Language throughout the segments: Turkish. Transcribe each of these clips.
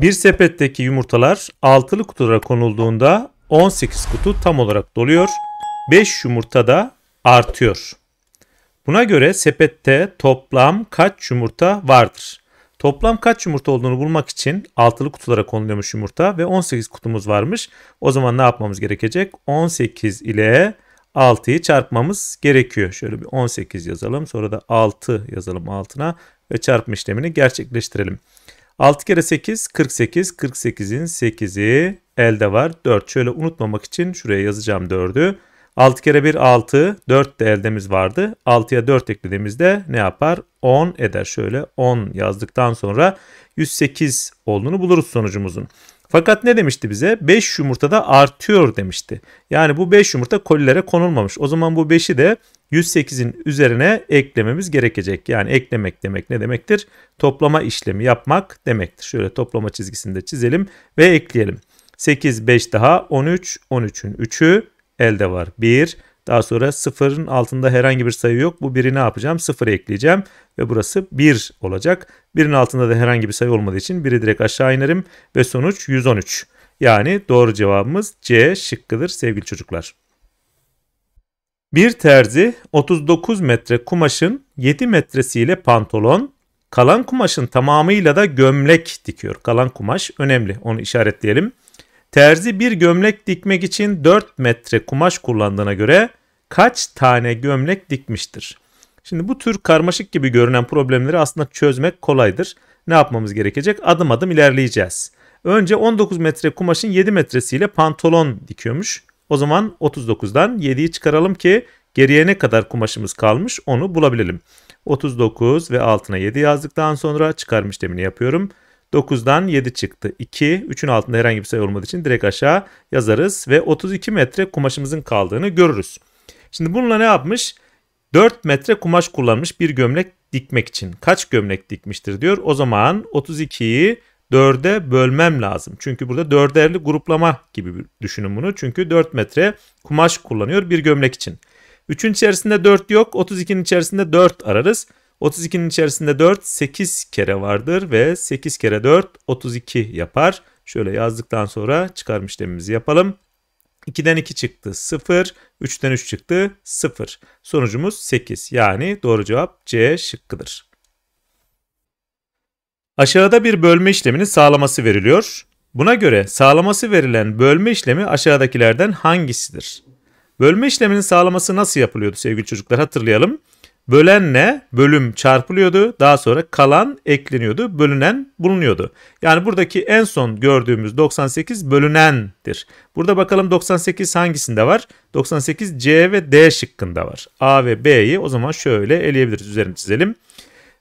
Bir sepetteki yumurtalar altılı kutulara konulduğunda 18 kutu tam olarak doluyor. 5 yumurta da artıyor. Buna göre sepette toplam kaç yumurta vardır? Toplam kaç yumurta olduğunu bulmak için altılı kutulara konuluyormuş yumurta ve 18 kutumuz varmış. O zaman ne yapmamız gerekecek? 18 ile 6'yı çarpmamız gerekiyor. Şöyle bir 18 yazalım sonra da 6 yazalım altına ve çarpma işlemini gerçekleştirelim. 6 kere 8 48. 48'in 8'i elde var. 4 şöyle unutmamak için şuraya yazacağım 4'ü. 6 kere 1 6. 4 de eldemiz vardı. 6'ya 4 eklediğimizde ne yapar? 10 eder. Şöyle 10 yazdıktan sonra 108 olduğunu buluruz sonucumuzun. Fakat ne demişti bize? 5 yumurtada artıyor demişti. Yani bu 5 yumurta kolilere konulmamış. O zaman bu 5'i de 108'in üzerine eklememiz gerekecek. Yani eklemek demek ne demektir? Toplama işlemi yapmak demektir. Şöyle toplama çizgisini de çizelim ve ekleyelim. 8, 5 daha 13, 13'ün 3'ü elde var. 1, daha sonra sıfırın altında herhangi bir sayı yok. Bu biri ne yapacağım? Sıfır ekleyeceğim ve burası 1 olacak. Birin altında da herhangi bir sayı olmadığı için biri direkt aşağı inerim ve sonuç 113. Yani doğru cevabımız C şıkkıdır sevgili çocuklar. Bir terzi 39 metre kumaşın 7 metresiyle pantolon, kalan kumaşın tamamıyla da gömlek dikiyor. Kalan kumaş önemli onu işaretleyelim. Terzi bir gömlek dikmek için 4 metre kumaş kullandığına göre kaç tane gömlek dikmiştir? Şimdi bu tür karmaşık gibi görünen problemleri aslında çözmek kolaydır. Ne yapmamız gerekecek? Adım adım ilerleyeceğiz. Önce 19 metre kumaşın 7 metresiyle pantolon dikiyormuş. O zaman 39'dan 7'yi çıkaralım ki geriye ne kadar kumaşımız kalmış onu bulabilelim. 39 ve altına 7 yazdıktan sonra çıkarmış demini yapıyorum. 9'dan 7 çıktı. 2, 3'ün altında herhangi bir sayı olmadığı için direkt aşağı yazarız ve 32 metre kumaşımızın kaldığını görürüz. Şimdi bununla ne yapmış? 4 metre kumaş kullanmış bir gömlek dikmek için. Kaç gömlek dikmiştir diyor. O zaman 32'yi 4'e bölmem lazım. Çünkü burada dörderli gruplama gibi düşünün bunu. Çünkü 4 metre kumaş kullanıyor bir gömlek için. 3'ün içerisinde 4 yok. 32'nin içerisinde 4 ararız. 32'nin içerisinde 4 8 kere vardır ve 8 kere 4 32 yapar. Şöyle yazdıktan sonra çıkarım işlemimizi yapalım. 2'den 2 çıktı 0, 3'ten 3 çıktı 0. Sonucumuz 8 yani doğru cevap C şıkkıdır. Aşağıda bir bölme işlemini sağlaması veriliyor. Buna göre sağlaması verilen bölme işlemi aşağıdakilerden hangisidir? Bölme işleminin sağlaması nasıl yapılıyordu sevgili çocuklar hatırlayalım. Bölenle bölüm çarpılıyordu. Daha sonra kalan ekleniyordu. Bölünen bulunuyordu. Yani buradaki en son gördüğümüz 98 bölünendir. Burada bakalım 98 hangisinde var? 98 C ve D şıkkında var. A ve B'yi o zaman şöyle eleyebiliriz. Üzerini çizelim.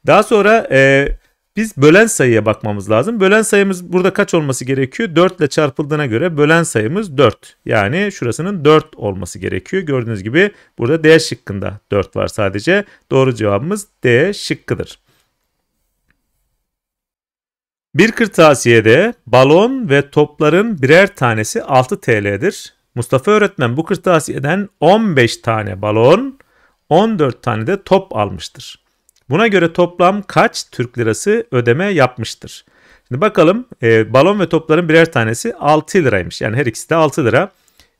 Daha sonra e, biz bölen sayıya bakmamız lazım. Bölen sayımız burada kaç olması gerekiyor? 4 ile çarpıldığına göre bölen sayımız 4. Yani şurasının 4 olması gerekiyor. Gördüğünüz gibi burada D şıkkında 4 var sadece. Doğru cevabımız D şıkkıdır. Bir kırtasiyede balon ve topların birer tanesi 6 TL'dir. Mustafa öğretmen bu kırtasiyeden 15 tane balon, 14 tane de top almıştır. Buna göre toplam kaç Türk lirası ödeme yapmıştır? Şimdi bakalım e, balon ve topların birer tanesi 6 liraymış. Yani her ikisi de 6 lira.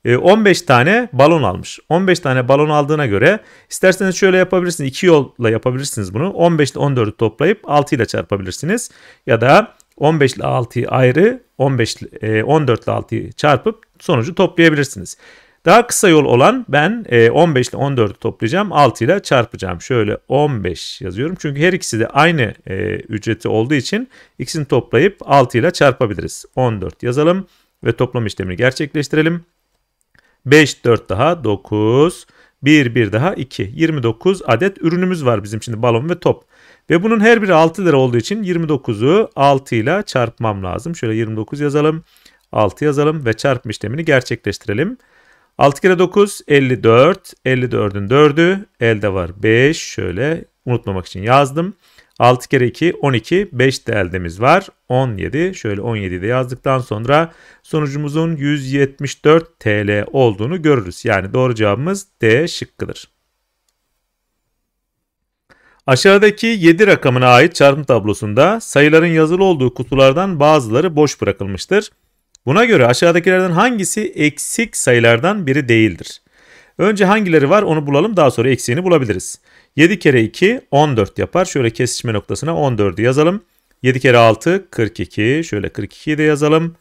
E, 15 tane balon almış. 15 tane balon aldığına göre isterseniz şöyle yapabilirsiniz. İki yolla yapabilirsiniz bunu. 15 ile 14'ü toplayıp 6 ile çarpabilirsiniz. Ya da 15 ile 6'yı ayrı 15 e, 14 ile 6'yı çarpıp sonucu toplayabilirsiniz. Daha kısa yol olan ben 15 e, ile 14'ü toplayacağım. 6 ile çarpacağım. Şöyle 15 yazıyorum. Çünkü her ikisi de aynı e, ücreti olduğu için ikisini toplayıp 6 ile çarpabiliriz. 14 yazalım ve toplam işlemini gerçekleştirelim. 5, 4 daha 9, 1, 1 daha 2. 29 adet ürünümüz var bizim şimdi balon ve top. Ve bunun her biri 6 lira olduğu için 29'u 6 ile çarpmam lazım. Şöyle 29 yazalım, 6 yazalım ve çarpma işlemini gerçekleştirelim. 6 kere 9 54. 54'ün 4'ü elde var 5. Şöyle unutmamak için yazdım. 6 kere 2 12. 5 de eldemiz var. 17. Şöyle 17'yi de yazdıktan sonra sonucumuzun 174 TL olduğunu görürüz. Yani doğru cevabımız D şıkkıdır. Aşağıdaki 7 rakamına ait çarpım tablosunda sayıların yazılı olduğu kutulardan bazıları boş bırakılmıştır. Buna göre aşağıdakilerden hangisi eksik sayılardan biri değildir? Önce hangileri var onu bulalım daha sonra eksiğini bulabiliriz. 7 kere 2 14 yapar. Şöyle kesişme noktasına 14'ü yazalım. 7 kere 6 42. Şöyle 42'yi de yazalım.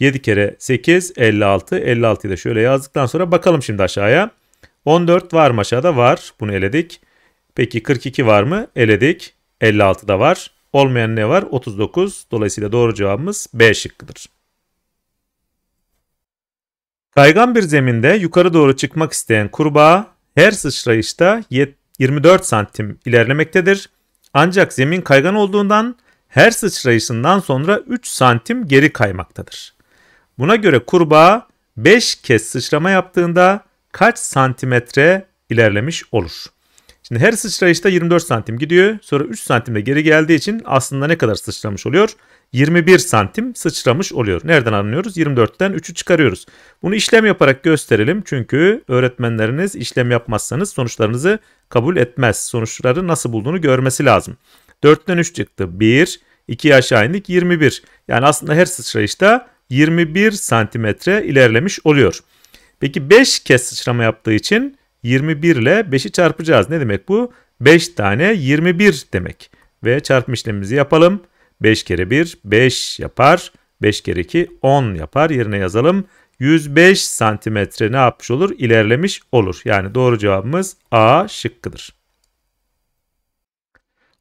7 kere 8 56. 56'yı da şöyle yazdıktan sonra bakalım şimdi aşağıya. 14 var mı aşağıda? Var. Bunu eledik. Peki 42 var mı? Eledik. 56 da var. Olmayan ne var? 39. Dolayısıyla doğru cevabımız B şıkkıdır. Kaygan bir zeminde yukarı doğru çıkmak isteyen kurbağa her sıçrayışta 24 santim ilerlemektedir. Ancak zemin kaygan olduğundan her sıçrayışından sonra 3 santim geri kaymaktadır. Buna göre kurbağa 5 kez sıçrama yaptığında kaç santimetre ilerlemiş olur? Şimdi her sıçrayışta 24 santim gidiyor. Sonra 3 santimle geri geldiği için aslında ne kadar sıçramış oluyor? 21 santim sıçramış oluyor. Nereden anlıyoruz? 24'ten 3'ü çıkarıyoruz. Bunu işlem yaparak gösterelim. Çünkü öğretmenleriniz işlem yapmazsanız sonuçlarınızı kabul etmez. Sonuçları nasıl bulduğunu görmesi lazım. 4'ten 3 çıktı. 1, 2 aşağı indik 21. Yani aslında her sıçrayışta 21 santimetre ilerlemiş oluyor. Peki 5 kez sıçrama yaptığı için 21 ile 5'i çarpacağız. Ne demek bu? 5 tane 21 demek. Ve çarpma işlemimizi yapalım. 5 kere 1 5 yapar. 5 kere 2 10 yapar. Yerine yazalım. 105 santimetre ne yapmış olur? İlerlemiş olur. Yani doğru cevabımız A şıkkıdır.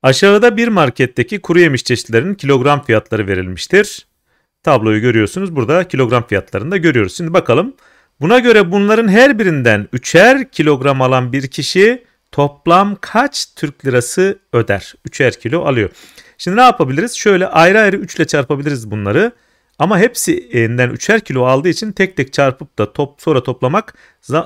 Aşağıda bir marketteki kuru yemiş çeşitlerinin kilogram fiyatları verilmiştir. Tabloyu görüyorsunuz. Burada kilogram fiyatlarını da görüyoruz. Şimdi bakalım. Buna göre bunların her birinden 3'er kilogram alan bir kişi toplam kaç Türk lirası öder? 3'er kilo alıyor. Şimdi ne yapabiliriz? Şöyle ayrı ayrı 3 ile çarpabiliriz bunları. Ama hepsinden 3'er kilo aldığı için tek tek çarpıp da top sonra toplamak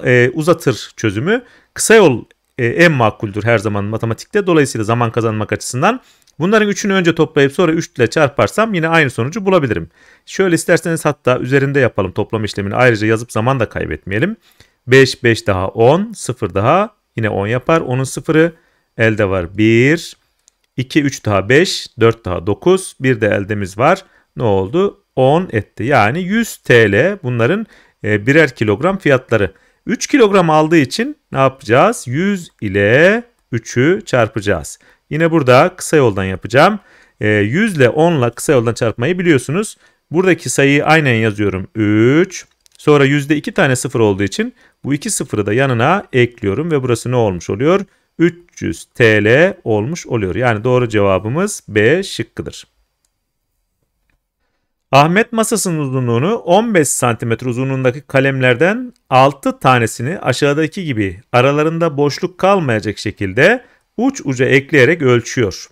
e, uzatır çözümü. Kısa yol e, en makuldür her zaman matematikte. Dolayısıyla zaman kazanmak açısından Bunların üçünü önce toplayıp sonra 3 ile çarparsam yine aynı sonucu bulabilirim. Şöyle isterseniz hatta üzerinde yapalım toplam işlemini. Ayrıca yazıp zaman da kaybetmeyelim. 5, 5 daha 10, 0 daha yine 10 yapar. Onun 0'ı elde var 1. 2, 3 daha 5, 4 daha 9, bir de eldemiz var. Ne oldu? 10 etti. Yani 100 TL bunların e, birer kilogram fiyatları. 3 kilogram aldığı için ne yapacağız? 100 ile 3'ü çarpacağız. Yine burada kısa yoldan yapacağım. 100 e, ile 10 ile kısa yoldan çarpmayı biliyorsunuz. Buradaki sayıyı aynen yazıyorum. 3. Sonra %2 tane sıfır olduğu için bu iki sıfırı da yanına ekliyorum ve burası ne olmuş oluyor? 300 TL olmuş oluyor. Yani doğru cevabımız B şıkkıdır. Ahmet masasının uzunluğunu 15 cm uzunluğundaki kalemlerden 6 tanesini aşağıdaki gibi aralarında boşluk kalmayacak şekilde uç uca ekleyerek ölçüyor.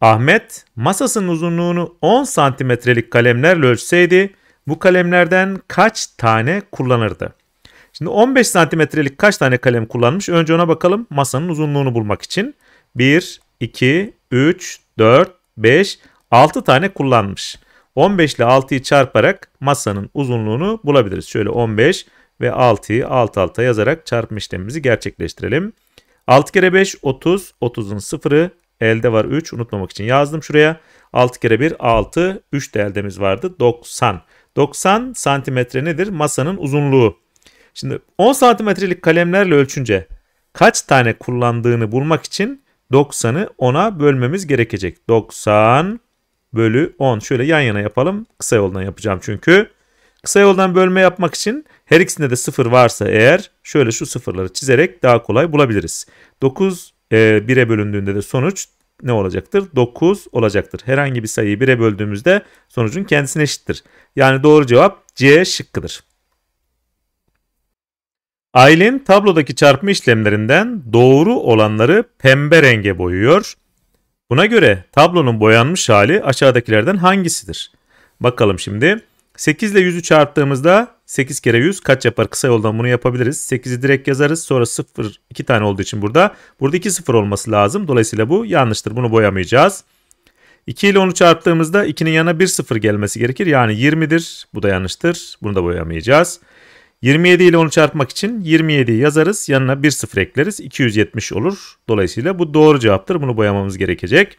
Ahmet masasının uzunluğunu 10 santimetrelik kalemlerle ölçseydi bu kalemlerden kaç tane kullanırdı? Şimdi 15 santimetrelik kaç tane kalem kullanmış? Önce ona bakalım masanın uzunluğunu bulmak için. 1, 2, 3, 4, 5, 6 tane kullanmış. 15 ile 6'yı çarparak masanın uzunluğunu bulabiliriz. Şöyle 15 ve 6'yı alt alta yazarak çarpma işlemimizi gerçekleştirelim. 6 kere 5 30. 30'un sıfırı elde var 3. Unutmamak için yazdım şuraya. 6 kere 1 6. 3 de eldemiz vardı. 90. 90 santimetre nedir? Masanın uzunluğu. Şimdi 10 santimetrelik kalemlerle ölçünce kaç tane kullandığını bulmak için 90'ı 10'a bölmemiz gerekecek. 90 bölü 10. Şöyle yan yana yapalım. Kısa yoldan yapacağım çünkü. Kısa yoldan bölme yapmak için her ikisinde de 0 varsa eğer şöyle şu sıfırları çizerek daha kolay bulabiliriz. 9 e, 1'e bölündüğünde de sonuç ne olacaktır? 9 olacaktır. Herhangi bir sayıyı 1'e böldüğümüzde sonucun kendisine eşittir. Yani doğru cevap C şıkkıdır. Aylin tablodaki çarpma işlemlerinden doğru olanları pembe renge boyuyor. Buna göre tablonun boyanmış hali aşağıdakilerden hangisidir? Bakalım şimdi. 8 ile 100'ü çarptığımızda 8 kere 100 kaç yapar? Kısa yoldan bunu yapabiliriz. 8'i direkt yazarız. Sonra 0 2 tane olduğu için burada. Burada 2 0 olması lazım. Dolayısıyla bu yanlıştır. Bunu boyamayacağız. 2 ile 10'u çarptığımızda 2'nin yanına 1 0 gelmesi gerekir. Yani 20'dir. Bu da yanlıştır. Bunu da boyamayacağız. 27 ile onu çarpmak için 27'yi yazarız. Yanına 1 sıfır ekleriz. 270 olur. Dolayısıyla bu doğru cevaptır. Bunu boyamamız gerekecek.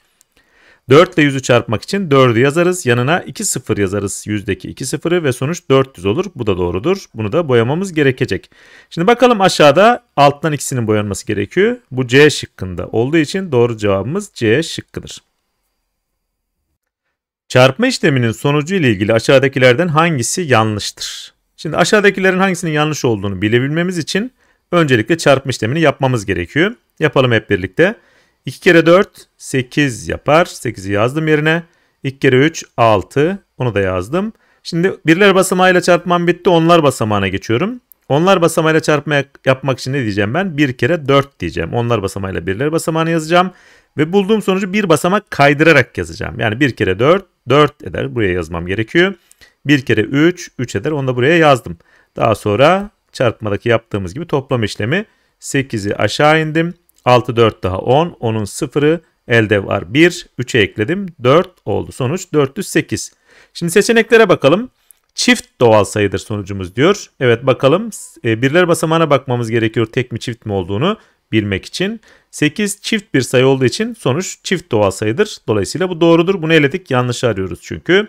4 ile 100'ü çarpmak için 4'ü yazarız. Yanına 2 sıfır yazarız. Yüzdeki 2 sıfırı ve sonuç 400 olur. Bu da doğrudur. Bunu da boyamamız gerekecek. Şimdi bakalım aşağıda alttan ikisinin boyanması gerekiyor. Bu C şıkkında olduğu için doğru cevabımız C şıkkıdır. Çarpma işleminin sonucu ile ilgili aşağıdakilerden hangisi yanlıştır? Şimdi aşağıdakilerin hangisinin yanlış olduğunu bilebilmemiz için öncelikle çarpma işlemini yapmamız gerekiyor. Yapalım hep birlikte. 2 kere 4 8 yapar. 8'i yazdım yerine. 2 kere 3 6. Onu da yazdım. Şimdi birler basamağıyla çarpmam bitti. Onlar basamağına geçiyorum. Onlar basamağıyla çarpma yapmak için ne diyeceğim ben? 1 kere 4 diyeceğim. Onlar basamağıyla birler basamağını yazacağım. Ve bulduğum sonucu bir basamak kaydırarak yazacağım. Yani 1 kere 4 4 eder. Buraya yazmam gerekiyor. 1 kere 3, 3 eder. Onu da buraya yazdım. Daha sonra çarpmadaki yaptığımız gibi toplam işlemi 8'i aşağı indim. 6, 4 daha 10. 10'un 0'ı elde var 1. 3'e ekledim. 4 oldu. Sonuç 408. Şimdi seçeneklere bakalım. Çift doğal sayıdır sonucumuz diyor. Evet bakalım. E, birler basamağına bakmamız gerekiyor tek mi çift mi olduğunu bilmek için. 8 çift bir sayı olduğu için sonuç çift doğal sayıdır. Dolayısıyla bu doğrudur. Bunu eledik. Yanlışı arıyoruz çünkü.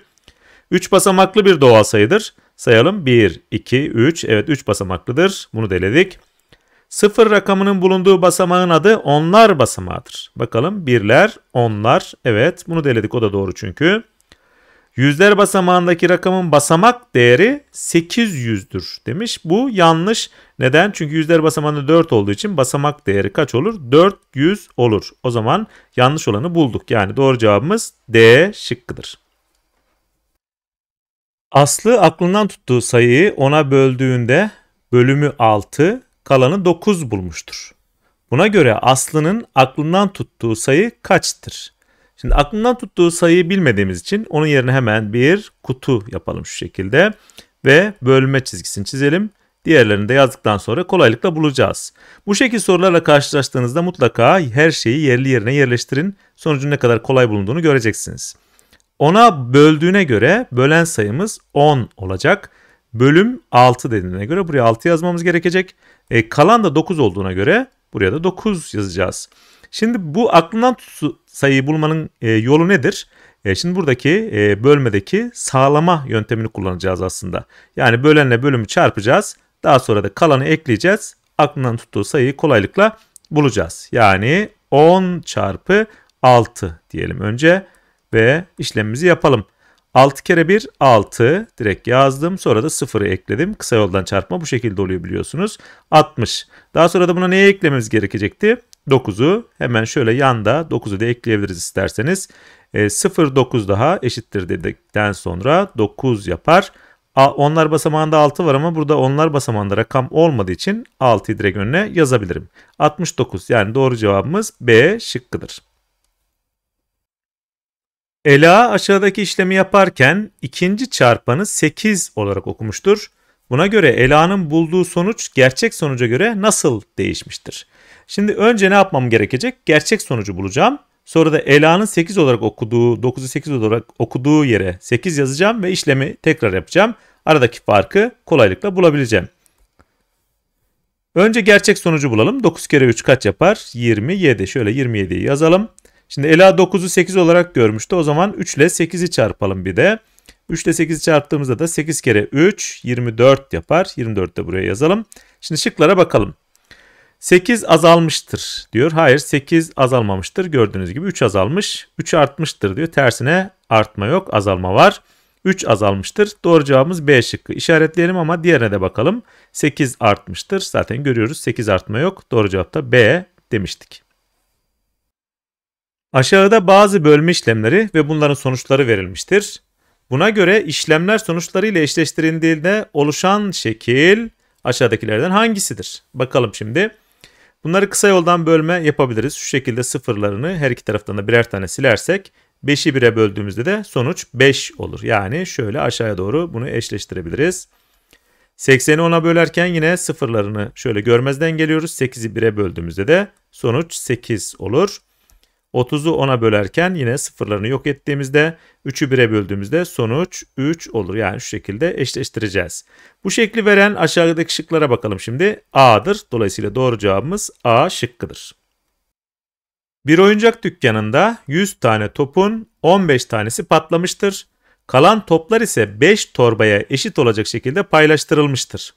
3 basamaklı bir doğal sayıdır. Sayalım 1, 2, 3. Evet 3 basamaklıdır. Bunu deledik. 0 rakamının bulunduğu basamağın adı onlar basamağıdır. Bakalım birler, onlar. Evet bunu deledik o da doğru çünkü. Yüzler basamağındaki rakamın basamak değeri 800'dür demiş. Bu yanlış. Neden? Çünkü yüzler basamağında 4 olduğu için basamak değeri kaç olur? 400 olur. O zaman yanlış olanı bulduk. Yani doğru cevabımız D şıkkıdır. Aslı aklından tuttuğu sayıyı ona böldüğünde bölümü 6, kalanı 9 bulmuştur. Buna göre Aslı'nın aklından tuttuğu sayı kaçtır? Şimdi aklından tuttuğu sayıyı bilmediğimiz için onun yerine hemen bir kutu yapalım şu şekilde ve bölme çizgisini çizelim. Diğerlerini de yazdıktan sonra kolaylıkla bulacağız. Bu şekil sorularla karşılaştığınızda mutlaka her şeyi yerli yerine yerleştirin. Sonucun ne kadar kolay bulunduğunu göreceksiniz. 10'a böldüğüne göre bölen sayımız 10 olacak. Bölüm 6 dediğine göre buraya 6 yazmamız gerekecek. E, kalan da 9 olduğuna göre buraya da 9 yazacağız. Şimdi bu aklından tutu sayıyı bulmanın e, yolu nedir? E, şimdi buradaki e, bölmedeki sağlama yöntemini kullanacağız aslında. Yani bölenle bölümü çarpacağız. Daha sonra da kalanı ekleyeceğiz. Aklından tuttuğu sayıyı kolaylıkla bulacağız. Yani 10 çarpı 6 diyelim önce ve işlemimizi yapalım. 6 kere 1 6 direkt yazdım sonra da 0'ı ekledim. Kısa yoldan çarpma bu şekilde oluyor biliyorsunuz. 60. Daha sonra da buna neye eklememiz gerekecekti? 9'u hemen şöyle yanda 9'u da ekleyebiliriz isterseniz. E, 0 9 daha eşittir dedikten sonra 9 yapar. A, onlar basamağında 6 var ama burada onlar basamağında rakam olmadığı için 6'yı direkt önüne yazabilirim. 69 yani doğru cevabımız B şıkkıdır. Ela aşağıdaki işlemi yaparken ikinci çarpanı 8 olarak okumuştur. Buna göre Ela'nın bulduğu sonuç gerçek sonuca göre nasıl değişmiştir? Şimdi önce ne yapmam gerekecek? Gerçek sonucu bulacağım. Sonra da Ela'nın 8 olarak okuduğu, 9'u 8 olarak okuduğu yere 8 yazacağım ve işlemi tekrar yapacağım. Aradaki farkı kolaylıkla bulabileceğim. Önce gerçek sonucu bulalım. 9 kere 3 kaç yapar? 27. Şöyle 27'yi yazalım. Şimdi Ela 9'u 8 olarak görmüştü. O zaman 3 ile 8'i çarpalım bir de. 3 ile 8'i çarptığımızda da 8 kere 3 24 yapar. 24 de buraya yazalım. Şimdi şıklara bakalım. 8 azalmıştır diyor. Hayır 8 azalmamıştır. Gördüğünüz gibi 3 azalmış. 3 artmıştır diyor. Tersine artma yok azalma var. 3 azalmıştır. Doğru cevabımız B şıkkı. İşaretleyelim ama diğerine de bakalım. 8 artmıştır. Zaten görüyoruz 8 artma yok. Doğru cevap da B demiştik. Aşağıda bazı bölme işlemleri ve bunların sonuçları verilmiştir. Buna göre işlemler sonuçları ile eşleştirildiğinde oluşan şekil aşağıdakilerden hangisidir? Bakalım şimdi. Bunları kısa yoldan bölme yapabiliriz. Şu şekilde sıfırlarını her iki taraftan da birer tane silersek 5'i 1'e böldüğümüzde de sonuç 5 olur. Yani şöyle aşağıya doğru bunu eşleştirebiliriz. 80'i 10'a bölerken yine sıfırlarını şöyle görmezden geliyoruz. 8'i 1'e böldüğümüzde de sonuç 8 olur. 30'u 10'a bölerken yine sıfırlarını yok ettiğimizde 3'ü 1'e böldüğümüzde sonuç 3 olur. Yani şu şekilde eşleştireceğiz. Bu şekli veren aşağıdaki şıklara bakalım şimdi. A'dır. Dolayısıyla doğru cevabımız A şıkkıdır. Bir oyuncak dükkanında 100 tane topun 15 tanesi patlamıştır. Kalan toplar ise 5 torbaya eşit olacak şekilde paylaştırılmıştır.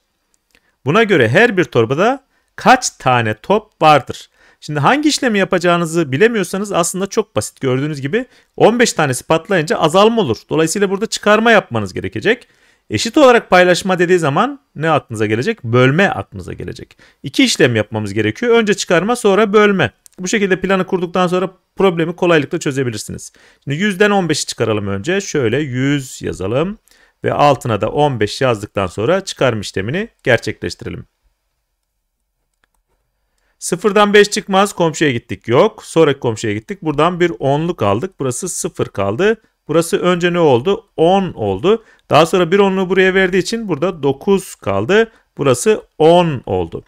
Buna göre her bir torbada kaç tane top vardır? Şimdi hangi işlemi yapacağınızı bilemiyorsanız aslında çok basit. Gördüğünüz gibi 15 tanesi patlayınca azalma olur. Dolayısıyla burada çıkarma yapmanız gerekecek. Eşit olarak paylaşma dediği zaman ne aklınıza gelecek? Bölme aklınıza gelecek. İki işlem yapmamız gerekiyor. Önce çıkarma sonra bölme. Bu şekilde planı kurduktan sonra problemi kolaylıkla çözebilirsiniz. Şimdi 100'den 15'i çıkaralım önce. Şöyle 100 yazalım ve altına da 15 yazdıktan sonra çıkarma işlemini gerçekleştirelim. Sıfırdan 5 çıkmaz. Komşuya gittik. Yok. Sonraki komşuya gittik. Buradan bir onluk aldık. Burası 0 kaldı. Burası önce ne oldu? 10 oldu. Daha sonra bir onluğu buraya verdiği için burada 9 kaldı. Burası 10 oldu.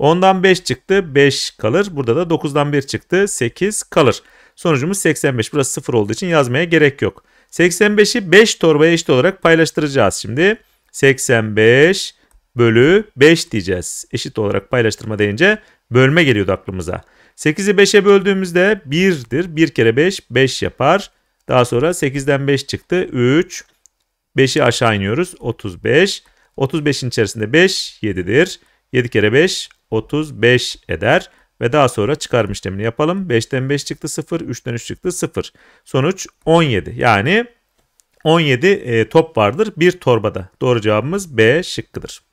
10'dan 5 çıktı. 5 kalır. Burada da 9'dan 1 çıktı. 8 kalır. Sonucumuz 85. Burası 0 olduğu için yazmaya gerek yok. 85'i 5 torbaya eşit olarak paylaştıracağız şimdi. 85 bölü 5 diyeceğiz. Eşit olarak paylaştırma deyince bölme geliyordu aklımıza. 8'i 5'e böldüğümüzde 1'dir. 1 kere 5 5 yapar. Daha sonra 8'den 5 çıktı. 3. 5'i aşağı iniyoruz. 35. 35'in içerisinde 5 7'dir. 7 kere 5 35 eder. Ve daha sonra çıkarım işlemini yapalım. 5'ten 5 çıktı 0. 3'ten 3 çıktı 0. Sonuç 17. Yani 17 e, top vardır bir torbada. Doğru cevabımız B şıkkıdır.